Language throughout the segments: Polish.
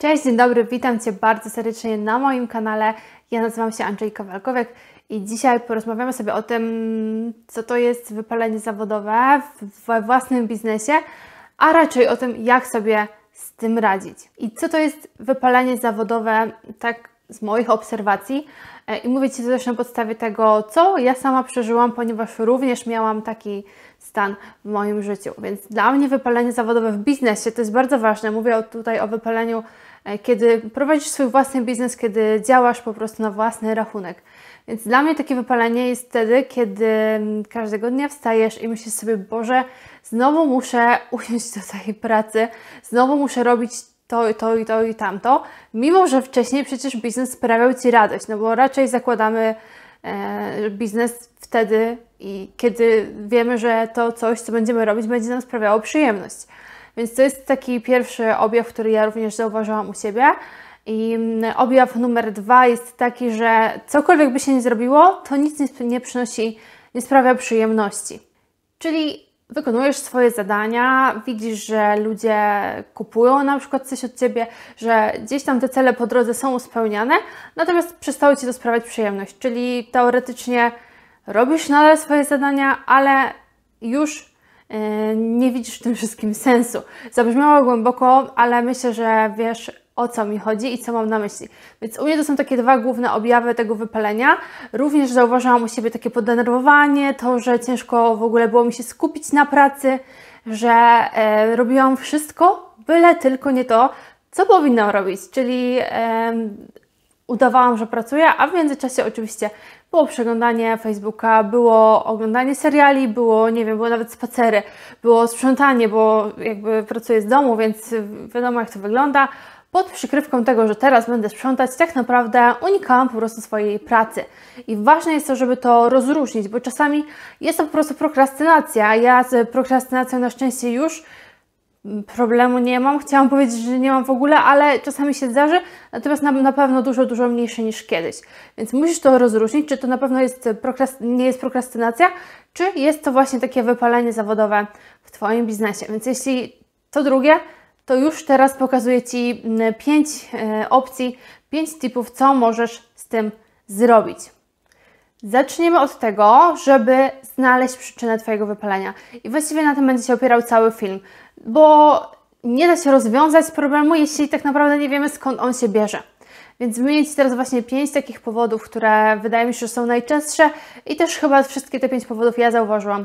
Cześć, dzień dobry, witam Cię bardzo serdecznie na moim kanale. Ja nazywam się Andrzejka Walkowiek i dzisiaj porozmawiamy sobie o tym, co to jest wypalenie zawodowe we własnym biznesie, a raczej o tym, jak sobie z tym radzić. I co to jest wypalenie zawodowe, tak z moich obserwacji. E, I mówię Ci to też na podstawie tego, co ja sama przeżyłam, ponieważ również miałam taki stan w moim życiu. Więc dla mnie wypalenie zawodowe w biznesie to jest bardzo ważne. Mówię tutaj o wypaleniu E, kiedy prowadzisz swój własny biznes, kiedy działasz po prostu na własny rachunek. Więc dla mnie takie wypalenie jest wtedy, kiedy mm, każdego dnia wstajesz i myślisz sobie, Boże, znowu muszę usiąść do tej pracy, znowu muszę robić to i to i to i tamto, mimo że wcześniej przecież biznes sprawiał Ci radość, no bo raczej zakładamy e, biznes wtedy i kiedy wiemy, że to coś, co będziemy robić, będzie nam sprawiało przyjemność. Więc to jest taki pierwszy objaw, który ja również zauważyłam u siebie. I mm, objaw numer dwa jest taki, że cokolwiek by się nie zrobiło, to nic nie przynosi, nie sprawia przyjemności. Czyli wykonujesz swoje zadania, widzisz, że ludzie kupują na przykład coś od ciebie, że gdzieś tam te cele po drodze są spełniane, natomiast przestało ci to sprawiać przyjemność. Czyli teoretycznie robisz nadal swoje zadania, ale już E, nie widzisz w tym wszystkim sensu. Zabrzmiało głęboko, ale myślę, że wiesz o co mi chodzi i co mam na myśli. Więc u mnie to są takie dwa główne objawy tego wypalenia. Również zauważyłam u siebie takie podenerwowanie, to, że ciężko w ogóle było mi się skupić na pracy, że e, robiłam wszystko, byle tylko nie to, co powinnam robić, czyli e, udawałam, że pracuję, a w międzyczasie oczywiście było przeglądanie Facebooka, było oglądanie seriali, było, nie wiem, było nawet spacery, było sprzątanie, bo jakby pracuję z domu, więc wiadomo jak to wygląda. Pod przykrywką tego, że teraz będę sprzątać, tak naprawdę unikałam po prostu swojej pracy. I ważne jest to, żeby to rozróżnić, bo czasami jest to po prostu prokrastynacja. Ja z prokrastynacją na szczęście już problemu nie mam. Chciałam powiedzieć, że nie mam w ogóle, ale czasami się zdarzy, natomiast na, na pewno dużo, dużo mniejsze niż kiedyś. Więc musisz to rozróżnić, czy to na pewno jest nie jest prokrastynacja, czy jest to właśnie takie wypalenie zawodowe w Twoim biznesie. Więc jeśli to drugie, to już teraz pokazuję Ci mm, pięć e, opcji, pięć tipów, co możesz z tym zrobić. Zaczniemy od tego, żeby znaleźć przyczynę Twojego wypalenia. I właściwie na tym będzie się opierał cały film, bo nie da się rozwiązać problemu, jeśli tak naprawdę nie wiemy skąd on się bierze. Więc wymienię Ci teraz właśnie pięć takich powodów, które wydaje mi się, że są najczęstsze i też chyba wszystkie te pięć powodów ja zauważyłam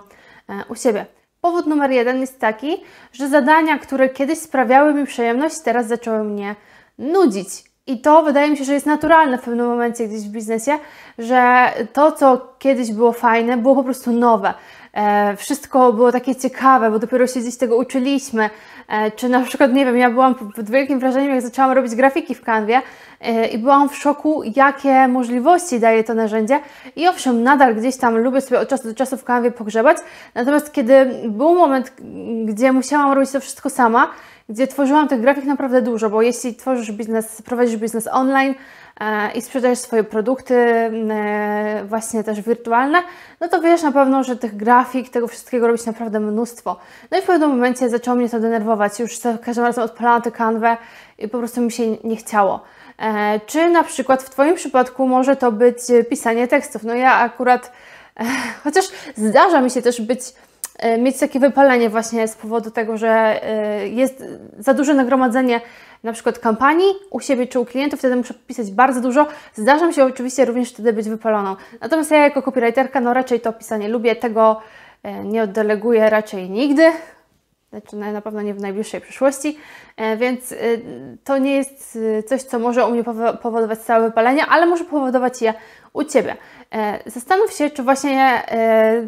e, u siebie. Powód numer jeden jest taki, że zadania, które kiedyś sprawiały mi przyjemność, teraz zaczęły mnie nudzić. I to wydaje mi się, że jest naturalne w pewnym momencie gdzieś w biznesie, że to, co kiedyś było fajne, było po prostu nowe. E, wszystko było takie ciekawe, bo dopiero się gdzieś tego uczyliśmy. E, czy na przykład, nie wiem, ja byłam pod wielkim wrażeniem, jak zaczęłam robić grafiki w kanwie, E, i byłam w szoku, jakie możliwości daje to narzędzie. I owszem, nadal gdzieś tam lubię sobie od czasu do czasu w kanwie pogrzebać, natomiast kiedy był moment, gdzie musiałam robić to wszystko sama, gdzie tworzyłam tych grafik naprawdę dużo, bo jeśli tworzysz biznes, prowadzisz biznes online, e, i sprzedajesz swoje produkty, e, właśnie też wirtualne, no to wiesz na pewno, że tych grafik, tego wszystkiego robić naprawdę mnóstwo. No i w pewnym momencie zaczęło mnie to denerwować. Już za każdym razem odpalałam tę kanwę i po prostu mi się nie chciało. E, czy na przykład w Twoim przypadku może to być e, pisanie tekstów? No ja akurat, e, chociaż zdarza mi się też być, mieć takie wypalenie właśnie z powodu tego, że jest za duże nagromadzenie na przykład kampanii u siebie czy u klientów, wtedy muszę pisać bardzo dużo. Zdarza mi się oczywiście również wtedy być wypaloną. Natomiast ja jako copywriterka, no raczej to pisanie lubię, tego nie oddeleguję raczej nigdy znaczy na pewno nie w najbliższej przyszłości, e, więc e, to nie jest e, coś, co może u mnie powodować całe wypalenia, ale może powodować je u Ciebie. Zastanów się, czy właśnie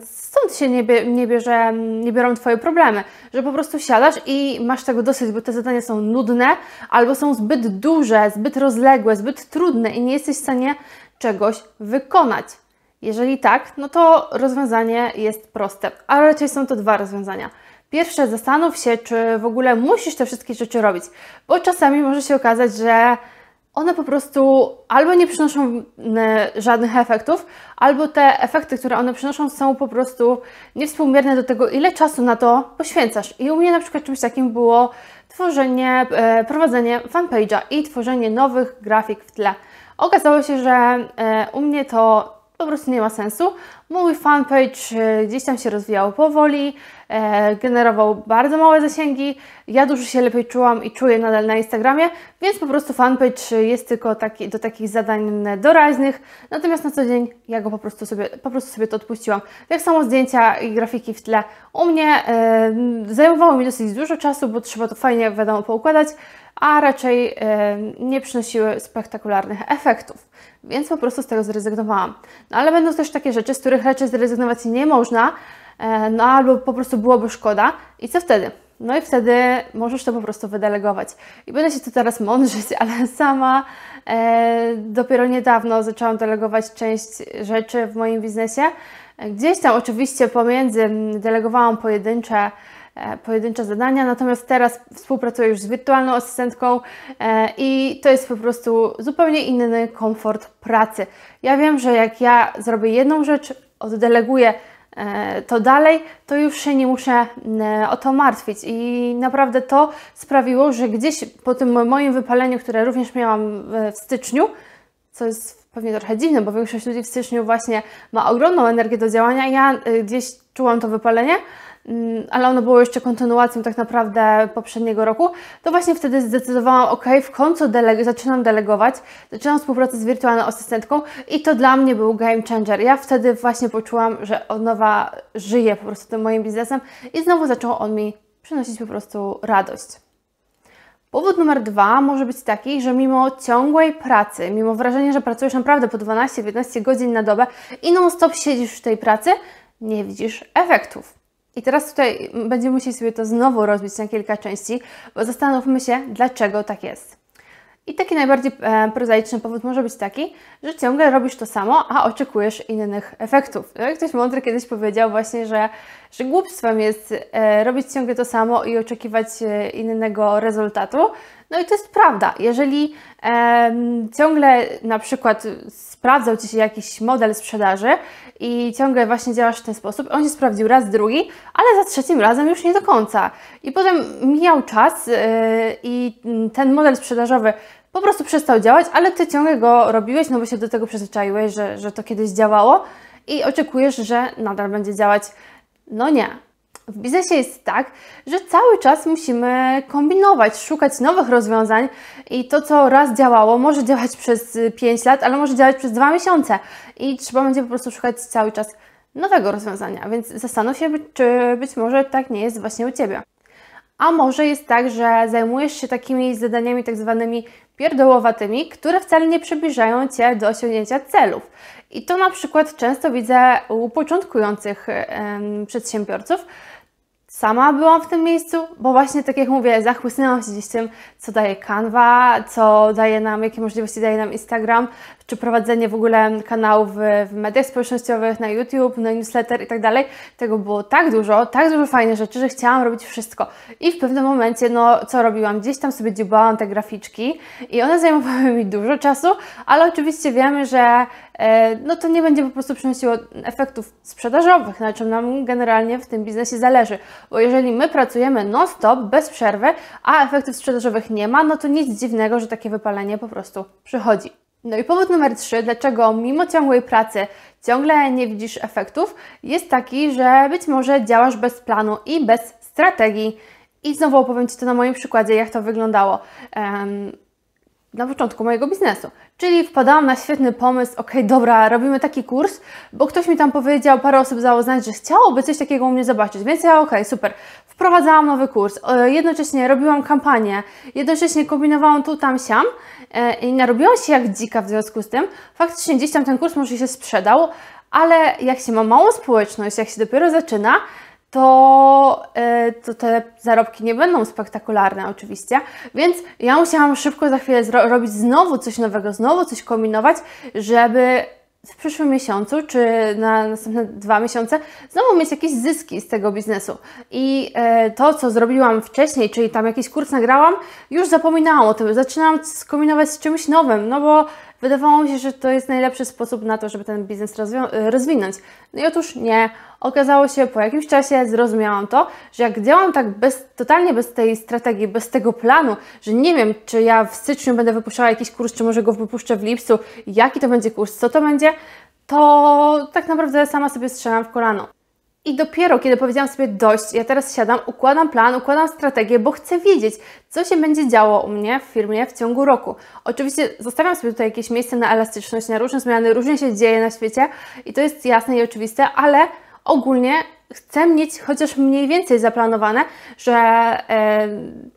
stąd się nie, bierze, nie biorą Twoje problemy, że po prostu siadasz i masz tego dosyć, bo te zadania są nudne albo są zbyt duże, zbyt rozległe, zbyt trudne i nie jesteś w stanie czegoś wykonać. Jeżeli tak, no to rozwiązanie jest proste, a raczej są to dwa rozwiązania. Pierwsze, zastanów się, czy w ogóle musisz te wszystkie rzeczy robić, bo czasami może się okazać, że one po prostu albo nie przynoszą mm, żadnych efektów, albo te efekty, które one przynoszą, są po prostu niewspółmierne do tego, ile czasu na to poświęcasz. I u mnie na przykład czymś takim było tworzenie, e, prowadzenie fanpage'a i tworzenie nowych grafik w tle. Okazało się, że e, u mnie to po prostu nie ma sensu. Mój fanpage e, gdzieś tam się rozwijał powoli, E, generował bardzo małe zasięgi. Ja dużo się lepiej czułam i czuję nadal na Instagramie, więc po prostu fanpage jest tylko taki, do takich zadań doraźnych. Natomiast na co dzień ja go po prostu sobie, po prostu sobie to odpuściłam. Jak samo zdjęcia i grafiki w tle. U mnie zajmowały e, zajmowało mi dosyć dużo czasu, bo trzeba to fajnie, wiadomo, poukładać a raczej e, nie przynosiły spektakularnych efektów, więc po prostu z tego zrezygnowałam. No ale będą też takie rzeczy, z których raczej zrezygnować nie można, E, no albo po prostu byłoby szkoda i co wtedy? No i wtedy możesz to po prostu wydelegować. I będę się tu teraz mądrzyć, ale sama e, dopiero niedawno zaczęłam delegować część rzeczy w moim biznesie. Gdzieś tam oczywiście pomiędzy delegowałam pojedyncze, e, pojedyncze zadania, natomiast teraz współpracuję już z wirtualną asystentką e, i to jest po prostu zupełnie inny komfort pracy. Ja wiem, że jak ja zrobię jedną rzecz, oddeleguję E, to dalej, to już się nie muszę e, o to martwić. I naprawdę to sprawiło, że gdzieś po tym moim wypaleniu, które również miałam e, w styczniu, co jest pewnie trochę dziwne, bo większość ludzi w styczniu właśnie ma ogromną energię do działania, ja gdzieś czułam to wypalenie, Mm, ale ono było jeszcze kontynuacją tak naprawdę poprzedniego roku, to właśnie wtedy zdecydowałam, ok, w końcu zaczynam delegować, zaczynam współpracę z wirtualną asystentką i to dla mnie był game changer. Ja wtedy właśnie poczułam, że od nowa żyję po prostu tym moim biznesem i znowu zaczął on mi przynosić po prostu radość. Powód numer dwa może być taki, że mimo ciągłej pracy, mimo wrażenia, że pracujesz naprawdę po 12-15 godzin na dobę i non-stop siedzisz w tej pracy, nie widzisz efektów. I teraz tutaj będziemy musieli sobie to znowu rozbić na kilka części, bo zastanówmy się, dlaczego tak jest. I taki najbardziej e, prozaiczny powód może być taki, że ciągle robisz to samo, a oczekujesz innych efektów. No ktoś mądry kiedyś powiedział właśnie, że, że głupstwem jest e, robić ciągle to samo i oczekiwać e, innego rezultatu, no i to jest prawda. Jeżeli e, ciągle na przykład sprawdzał Ci się jakiś model sprzedaży i ciągle właśnie działasz w ten sposób, on się sprawdził raz, drugi, ale za trzecim razem już nie do końca. I potem mijał czas e, i ten model sprzedażowy po prostu przestał działać, ale Ty ciągle go robiłeś, no bo się do tego przyzwyczaiłeś, że, że to kiedyś działało i oczekujesz, że nadal będzie działać. No nie, w biznesie jest tak, że cały czas musimy kombinować, szukać nowych rozwiązań i to, co raz działało, może działać przez 5 y, lat, ale może działać przez 2 miesiące i trzeba będzie po prostu szukać cały czas nowego rozwiązania, więc zastanów się, czy być może tak nie jest właśnie u Ciebie. A może jest tak, że zajmujesz się takimi zadaniami tak zwanymi pierdołowatymi, które wcale nie przybliżają Cię do osiągnięcia celów. I to na przykład często widzę u początkujących przedsiębiorców, sama byłam w tym miejscu, bo właśnie tak jak mówię, zachłysnęłam się gdzieś tym, co daje Canva, co daje nam, jakie możliwości daje nam Instagram, czy prowadzenie w ogóle kanałów w, mediach społecznościowych, na YouTube, na newsletter i tak dalej. Tego było tak dużo, tak dużo fajnych rzeczy, że chciałam robić wszystko. I w pewnym momencie, no co robiłam? Gdzieś tam sobie dziubałam te graficzki i one zajmowały mi dużo czasu, ale oczywiście wiemy, że E, no to nie będzie po prostu przynosiło efektów sprzedażowych, na czym nam generalnie w tym biznesie zależy. Bo jeżeli my pracujemy non-stop, bez przerwy, a efektów sprzedażowych nie ma, no to nic dziwnego, że takie wypalenie po prostu przychodzi. No i powód numer trzy, dlaczego mimo ciągłej pracy ciągle nie widzisz efektów, jest taki, że być może działasz bez planu i bez strategii. I znowu opowiem Ci to na moim przykładzie, jak to wyglądało. Um, na początku mojego biznesu. Czyli wpadałam na świetny pomysł, ok, dobra, robimy taki kurs, bo ktoś mi tam powiedział, parę osób dało znać, że chciałoby coś takiego u mnie zobaczyć, więc ja ok, super. Wprowadzałam nowy kurs, e, jednocześnie robiłam kampanię, jednocześnie kombinowałam tu, tam, siam e, i narobiłam się jak dzika w związku z tym. Faktycznie gdzieś tam ten kurs może się sprzedał, ale jak się ma małą społeczność, jak się dopiero zaczyna, to, e, to, te zarobki nie będą spektakularne oczywiście, więc ja musiałam szybko za chwilę zro- robić znowu coś nowego, znowu coś kombinować, żeby w przyszłym miesiącu czy na następne dwa miesiące znowu mieć jakieś zyski z tego biznesu. I e, to, co zrobiłam wcześniej, czyli tam jakiś kurs nagrałam, już zapominałam o tym, zaczynałam skombinować z czymś nowym, no bo Wydawało mi się, że to jest najlepszy sposób na to, żeby ten biznes e, rozwinąć. No i otóż nie. Okazało się po jakimś czasie, zrozumiałam to, że jak działam tak bez, totalnie bez tej strategii, bez tego planu, że nie wiem, czy ja w styczniu będę wypuszczała jakiś kurs, czy może go wypuszczę w lipcu, jaki to będzie kurs, co to będzie, to tak naprawdę sama sobie strzelam w kolano. I dopiero kiedy powiedziałam sobie dość, ja teraz siadam, układam plan, układam strategię, bo chcę wiedzieć, co się będzie działo u mnie w firmie w ciągu roku. Oczywiście zostawiam sobie tutaj jakieś miejsce na elastyczność, na różne zmiany, różnie się dzieje na świecie i to jest jasne i oczywiste, ale ogólnie chcę mieć chociaż mniej więcej zaplanowane, że e,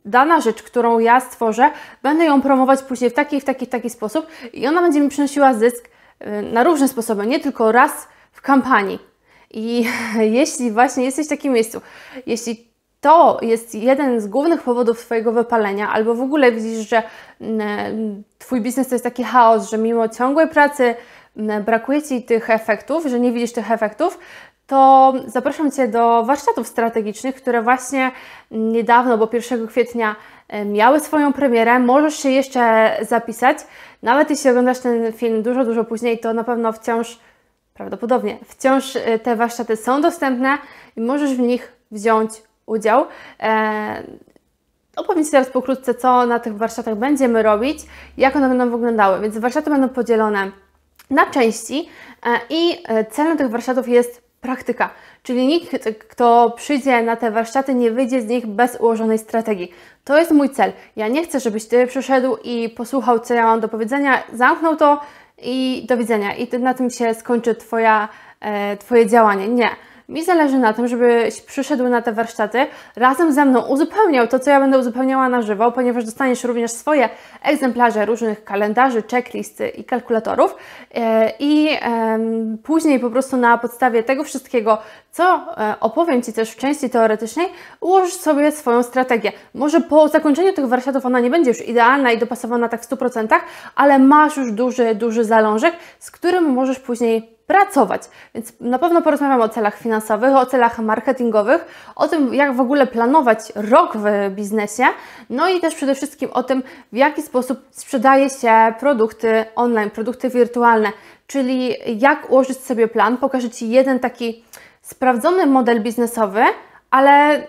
dana rzecz, którą ja stworzę, będę ją promować później w taki, w taki, w taki sposób i ona będzie mi przynosiła zysk e, na różne sposoby, nie tylko raz w kampanii. I jeśli właśnie jesteś w takim miejscu, jeśli to jest jeden z głównych powodów Twojego wypalenia, albo w ogóle widzisz, że mm, Twój biznes to jest taki chaos, że mimo ciągłej pracy mm, brakuje Ci tych efektów, że nie widzisz tych efektów, to zapraszam Cię do warsztatów strategicznych, które właśnie mm, niedawno, bo 1 kwietnia e, miały swoją premierę. Możesz się jeszcze zapisać. Nawet jeśli oglądasz ten film dużo, dużo później, to na pewno wciąż prawdopodobnie wciąż e, te warsztaty są dostępne i możesz w nich wziąć udział. E, opowiem Ci teraz pokrótce, co na tych warsztatach będziemy robić, jak one będą wyglądały. Więc warsztaty będą podzielone na części e, i celem tych warsztatów jest praktyka. Czyli nikt, kto przyjdzie na te warsztaty, nie wyjdzie z nich bez ułożonej strategii. To jest mój cel. Ja nie chcę, żebyś Ty przyszedł i posłuchał, co ja mam do powiedzenia, zamknął to i do widzenia. I na tym się skończy twoja, e, Twoje działanie. Nie. Mi zależy na tym, żebyś przyszedł na te warsztaty, razem ze mną uzupełniał to, co ja będę uzupełniała na żywo, ponieważ dostaniesz również swoje egzemplarze różnych kalendarzy, checklisty i kalkulatorów e, i później po prostu na podstawie tego wszystkiego, co e, opowiem Ci też w części teoretycznej, ułożysz sobie swoją strategię. Może po zakończeniu tych warsztatów ona nie będzie już idealna i dopasowana tak w 100%, ale masz już duży, duży zalążek, z którym możesz później pracować. Więc na pewno porozmawiam o celach finansowych, o celach marketingowych, o tym, jak w ogóle planować rok w biznesie, no i też przede wszystkim o tym, w jaki sposób sprzedaje się produkty online, produkty wirtualne, czyli jak ułożyć sobie plan. Pokażę Ci jeden taki sprawdzony model biznesowy, ale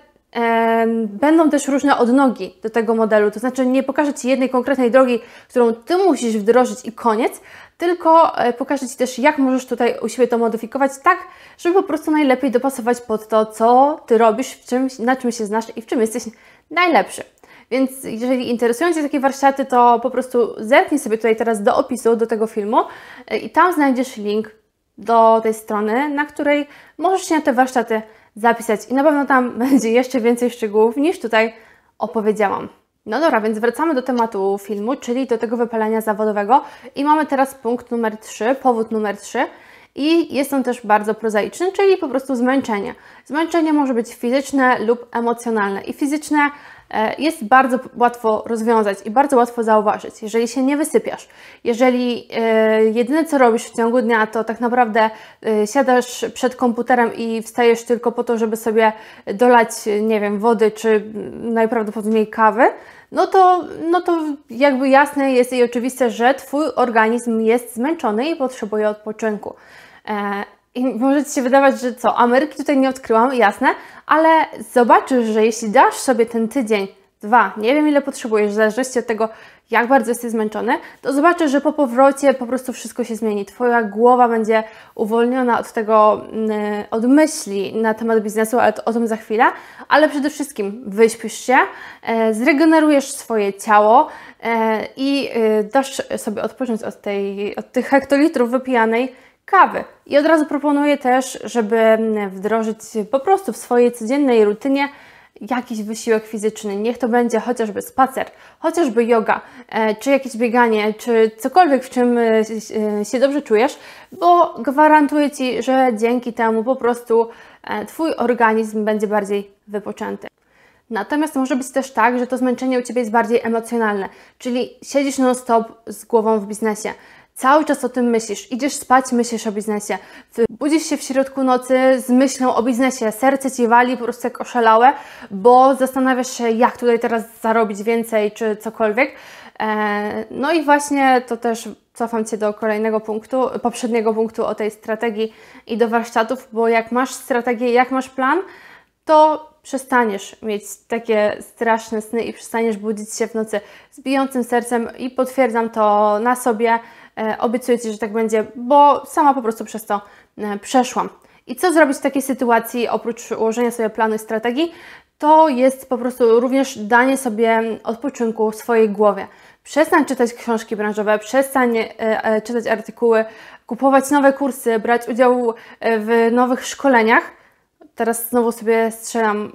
Będą też różne odnogi do tego modelu, to znaczy nie pokażę Ci jednej konkretnej drogi, którą Ty musisz wdrożyć i koniec, tylko e, pokażę Ci też, jak możesz tutaj u siebie to modyfikować tak, żeby po prostu najlepiej dopasować pod to, co Ty robisz, w czym, na czym się znasz i w czym jesteś najlepszy. Więc jeżeli interesują Cię takie warsztaty, to po prostu zerknij sobie tutaj teraz do opisu do tego filmu e, i tam znajdziesz link do tej strony, na której możesz się na te warsztaty zapisać i na pewno tam będzie jeszcze więcej szczegółów niż tutaj opowiedziałam. No dobra, więc wracamy do tematu filmu, czyli do tego wypalenia zawodowego i mamy teraz punkt numer 3, powód numer 3 i jest on też bardzo prozaiczny, czyli po prostu zmęczenie. Zmęczenie może być fizyczne lub emocjonalne i fizyczne E, jest bardzo łatwo rozwiązać i bardzo łatwo zauważyć. Jeżeli się nie wysypiasz, jeżeli e, jedyne co robisz w ciągu dnia, to tak naprawdę e, siadasz przed komputerem i wstajesz tylko po to, żeby sobie dolać, nie wiem, wody czy najprawdopodobniej kawy, no to, no to jakby jasne jest i oczywiste, że Twój organizm jest zmęczony i potrzebuje odpoczynku. I może Ci się wydawać, że co, Ameryki tutaj nie odkryłam, jasne, ale zobaczysz, że jeśli dasz sobie ten tydzień, dwa, nie wiem ile potrzebujesz, w zależności od tego, jak bardzo jesteś zmęczony, to zobaczysz, że po powrocie po prostu wszystko się zmieni. Twoja głowa będzie uwolniona od tego, mm, od myśli na temat biznesu, ale to, o tym za chwilę. Ale przede wszystkim wyśpisz się, e, zregenerujesz swoje ciało e, i e, dasz sobie odpocząć od, tej, od tych hektolitrów wypijanej kawy. I od razu proponuję też, żeby mm, wdrożyć po prostu w swojej codziennej rutynie jakiś wysiłek fizyczny. Niech to będzie chociażby spacer, chociażby yoga, e, czy jakieś bieganie, czy cokolwiek, w czym e, e, się dobrze czujesz, bo gwarantuję Ci, że dzięki temu po prostu Twój organizm będzie bardziej wypoczęty. Natomiast może być też tak, że to zmęczenie u Ciebie jest bardziej emocjonalne, czyli siedzisz non-stop z głową w biznesie, Cały czas o tym myślisz. Idziesz spać, myślisz o biznesie. Budzisz się w środku nocy z myślą o biznesie. Serce ci wali po prostu jak oszalałe, bo zastanawiasz się, jak tutaj teraz zarobić więcej czy cokolwiek. E, no i właśnie to też cofam Cię do kolejnego punktu, poprzedniego punktu o tej strategii i do warsztatów, bo jak masz strategię, jak masz plan, to przestaniesz mieć takie straszne sny i przestaniesz budzić się w nocy z bijącym sercem i potwierdzam to na sobie. E, obiecuję Ci, że tak będzie, bo sama po prostu przez to e, przeszłam. I co zrobić w takiej sytuacji, oprócz ułożenia sobie planu i strategii, to jest po prostu również danie sobie odpoczynku w swojej głowie. Przestań czytać książki branżowe, przestań e, czytać artykuły, kupować nowe kursy, brać udział w nowych szkoleniach. Teraz znowu sobie strzelam,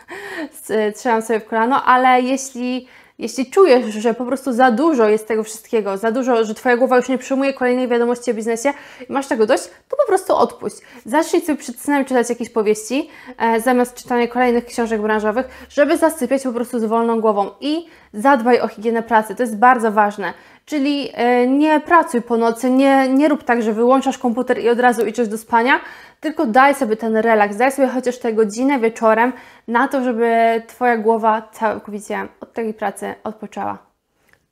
strzelam sobie w kolano, ale jeśli jeśli czujesz, że po prostu za dużo jest tego wszystkiego, za dużo, że Twoja głowa już nie przyjmuje kolejnej wiadomości o biznesie i masz tego dość, to po prostu odpuść. Zacznij sobie przed snem czytać jakieś powieści, e, zamiast czytania kolejnych książek branżowych, żeby zasypiać po prostu z wolną głową i zadbaj o higienę pracy. To jest bardzo ważne. Czyli e, nie pracuj po nocy, nie, nie rób tak, że wyłączasz komputer i od razu idziesz do spania, tylko daj sobie ten relaks, daj sobie chociaż tę godzinę wieczorem na to, żeby Twoja głowa całkowicie od tej pracy odpoczęła.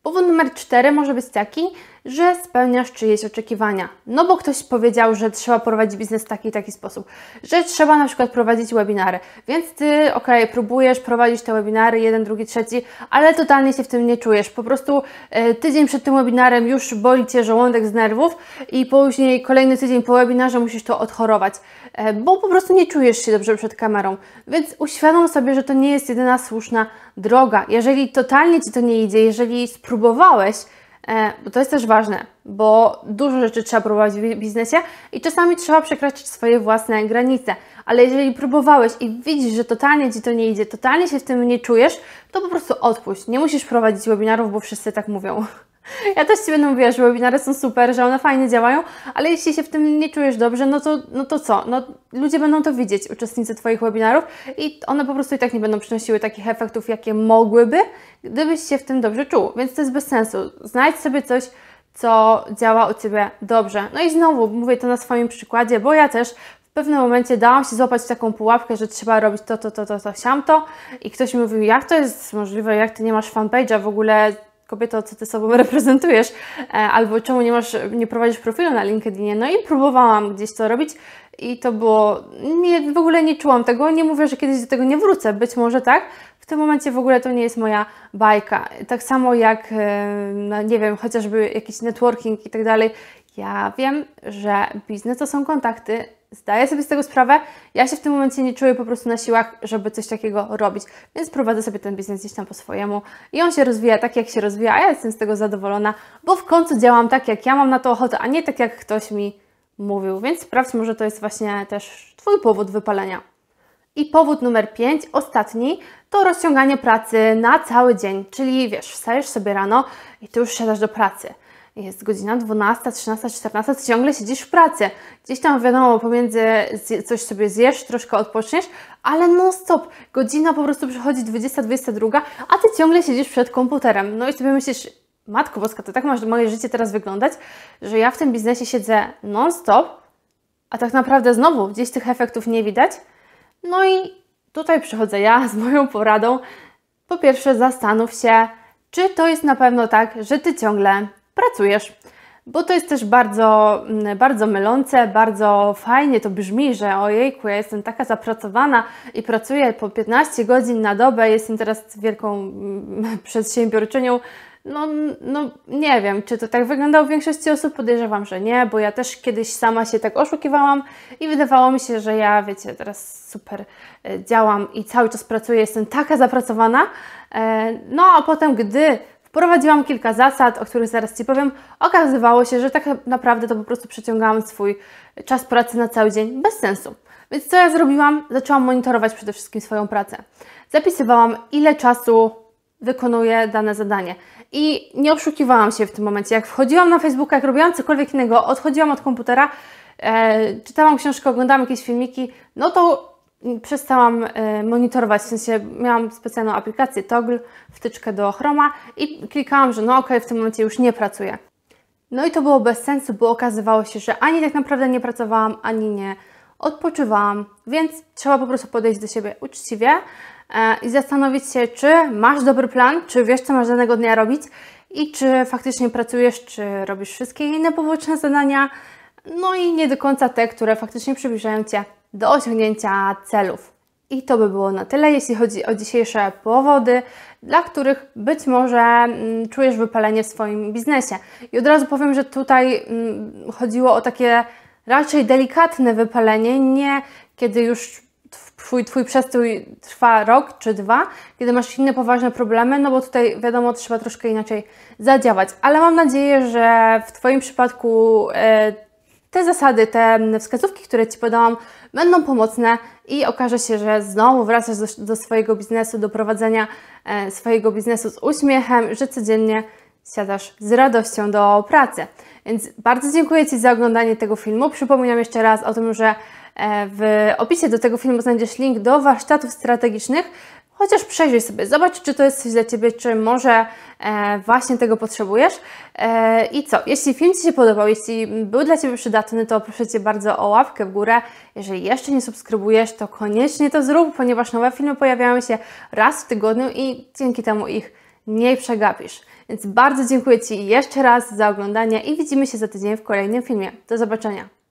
Powód numer cztery może być taki, że spełniasz czyjeś oczekiwania. No bo ktoś powiedział, że trzeba prowadzić biznes w taki i taki sposób, że trzeba na przykład prowadzić webinary, więc ty, ok, próbujesz prowadzić te webinary, jeden, drugi, trzeci, ale totalnie się w tym nie czujesz. Po prostu e, tydzień przed tym webinarem już boli cię żołądek z nerwów i później kolejny tydzień po webinarze musisz to odchorować, e, bo po prostu nie czujesz się dobrze przed kamerą. Więc uświadom sobie, że to nie jest jedyna słuszna droga. Jeżeli totalnie ci to nie idzie, jeżeli spróbowałeś, E, bo to jest też ważne, bo dużo rzeczy trzeba próbować w biznesie i czasami trzeba przekraczać swoje własne granice. Ale jeżeli próbowałeś i widzisz, że totalnie ci to nie idzie, totalnie się w tym nie czujesz, to po prostu odpuść. Nie musisz prowadzić webinarów, bo wszyscy tak mówią. Ja też Ci będę mówiła, że webinary są super, że one fajnie działają, ale jeśli się w tym nie czujesz dobrze, no to, no to co? No, ludzie będą to widzieć, uczestnicy Twoich webinarów i one po prostu i tak nie będą przynosiły takich efektów, jakie mogłyby, gdybyś się w tym dobrze czuł. Więc to jest bez sensu. Znajdź sobie coś, co działa u Ciebie dobrze. No i znowu mówię to na swoim przykładzie, bo ja też w pewnym momencie dałam się złapać w taką pułapkę, że trzeba robić to, to, to, to, to, siamto i ktoś mi mówił, jak to jest możliwe, jak Ty nie masz fanpage'a w ogóle, kobieto, co ty sobą reprezentujesz, e, albo czemu nie masz, nie prowadzisz profilu na LinkedInie. No i próbowałam gdzieś to robić i to było, nie, w ogóle nie czułam tego, nie mówię, że kiedyś do tego nie wrócę, być może tak, w tym momencie w ogóle to nie jest moja bajka. Tak samo jak, e, no nie wiem, chociażby jakiś networking i tak dalej. Ja wiem, że biznes to są kontakty, Zdaję sobie z tego sprawę. Ja się w tym momencie nie czuję po prostu na siłach, żeby coś takiego robić, więc prowadzę sobie ten biznes gdzieś tam po swojemu i on się rozwija tak, jak się rozwija, a ja jestem z tego zadowolona, bo w końcu działam tak, jak ja mam na to ochotę, a nie tak, jak ktoś mi mówił. Więc sprawdź, może to jest właśnie też Twój powód wypalenia. I powód numer 5, ostatni, to rozciąganie pracy na cały dzień. Czyli wiesz, wstajesz sobie rano i ty już siadasz do pracy jest godzina 12, 13, 14, ciągle siedzisz w pracy. Gdzieś tam wiadomo, pomiędzy coś sobie zjesz, troszkę odpoczniesz, ale non stop, godzina po prostu przychodzi 20, 22, a ty ciągle siedzisz przed komputerem. No i sobie myślisz, matko boska, to tak masz moje życie teraz wyglądać, że ja w tym biznesie siedzę non stop, a tak naprawdę znowu gdzieś tych efektów nie widać. No i tutaj przychodzę ja z moją poradą. Po pierwsze, zastanów się, czy to jest na pewno tak, że ty ciągle pracujesz. Bo to jest też bardzo, mm, bardzo mylące, bardzo fajnie to brzmi, że ojejku, ja jestem taka zapracowana i pracuję po 15 godzin na dobę, jestem teraz wielką mm, przedsiębiorczynią. No, no nie wiem, czy to tak wyglądało w większości osób, podejrzewam, że nie, bo ja też kiedyś sama się tak oszukiwałam i wydawało mi się, że ja, wiecie, teraz super e, działam i cały czas pracuję, jestem taka zapracowana. E, no a potem, gdy Prowadziłam kilka zasad, o których zaraz Ci powiem. Okazywało się, że tak naprawdę to po prostu przeciągałam swój czas pracy na cały dzień bez sensu. Więc co ja zrobiłam? Zaczęłam monitorować przede wszystkim swoją pracę. Zapisywałam, ile czasu wykonuję dane zadanie. I nie oszukiwałam się w tym momencie. Jak wchodziłam na Facebooka, jak robiłam cokolwiek innego, odchodziłam od komputera, e, czytałam książkę, oglądałam jakieś filmiki, no to przestałam y, monitorować, w sensie miałam specjalną aplikację Toggle, wtyczkę do Chroma i klikałam, że no okej, okay, w tym momencie już nie pracuję. No i to było bez sensu, bo okazywało się, że ani tak naprawdę nie pracowałam, ani nie odpoczywałam, więc trzeba po prostu podejść do siebie uczciwie e, i zastanowić się, czy masz dobry plan, czy wiesz, co masz danego dnia robić i czy faktycznie pracujesz, czy robisz wszystkie inne poboczne zadania, no i nie do końca te, które faktycznie przybliżają Cię do osiągnięcia celów. I to by było na tyle, jeśli chodzi o dzisiejsze powody, dla których być może mm, czujesz wypalenie w swoim biznesie. I od razu powiem, że tutaj mm, chodziło o takie raczej delikatne wypalenie, nie kiedy już twój, twój przestój trwa rok czy dwa, kiedy masz inne poważne problemy, no bo tutaj wiadomo, trzeba troszkę inaczej zadziałać. Ale mam nadzieję, że w Twoim przypadku e, te zasady, te wskazówki, które Ci podałam, będą pomocne i okaże się, że znowu wracasz do, do swojego biznesu, do prowadzenia e, swojego biznesu z uśmiechem, że codziennie siadasz z radością do pracy. Więc bardzo dziękuję Ci za oglądanie tego filmu. Przypominam jeszcze raz o tym, że e, w opisie do tego filmu znajdziesz link do warsztatów strategicznych, chociaż przejrzyj sobie, zobacz, czy to jest coś dla Ciebie, czy może e, właśnie tego potrzebujesz. E, I co? Jeśli film Ci się podobał, jeśli był dla Ciebie przydatny, to proszę Cię bardzo o łapkę w górę. Jeżeli jeszcze nie subskrybujesz, to koniecznie to zrób, ponieważ nowe filmy pojawiają się raz w tygodniu i dzięki temu ich nie przegapisz. Więc bardzo dziękuję Ci jeszcze raz za oglądanie i widzimy się za tydzień w kolejnym filmie. Do zobaczenia!